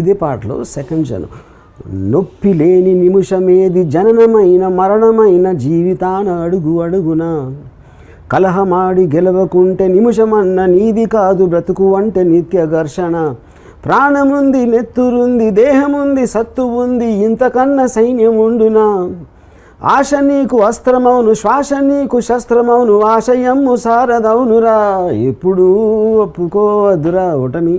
ఇదే పాటలో సెకండ్ జనం నొప్పి లేని నిమిషమేది జననమైన మరణమైన జీవితాన అడుగు అడుగున కలహమాడి గెలవకుంటే నిమిషమన్న నీది కాదు బ్రతుకు అంటే నిత్య ఘర్షణ ప్రాణముంది నెత్తురుంది దేహముంది సత్తు ఉంది ఇంతకన్నా సైన్యం ఉండునా ఆశ నీకు అస్త్రమౌను శ్వాస నీకు శస్త్రమౌను ఆశయమ్ము సారదవునురా ఎప్పుడూ ఒప్పుకోవద్దురా ఒకటని